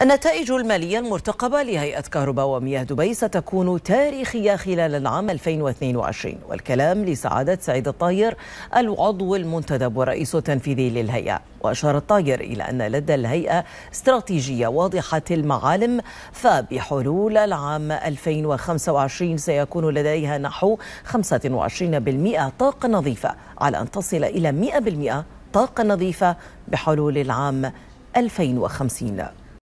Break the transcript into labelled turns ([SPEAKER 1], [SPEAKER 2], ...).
[SPEAKER 1] النتائج المالية المرتقبة لهيئة كهرباء ومياه دبي ستكون تاريخية خلال العام 2022 والكلام لسعادة سعيد الطاير العضو المنتدب والرئيس التنفيذي للهيئة وأشار الطاير إلى أن لدى الهيئة استراتيجية واضحة المعالم فبحلول العام 2025 سيكون لديها نحو 25% طاقة نظيفة على أن تصل إلى 100% طاقة نظيفة بحلول العام 2050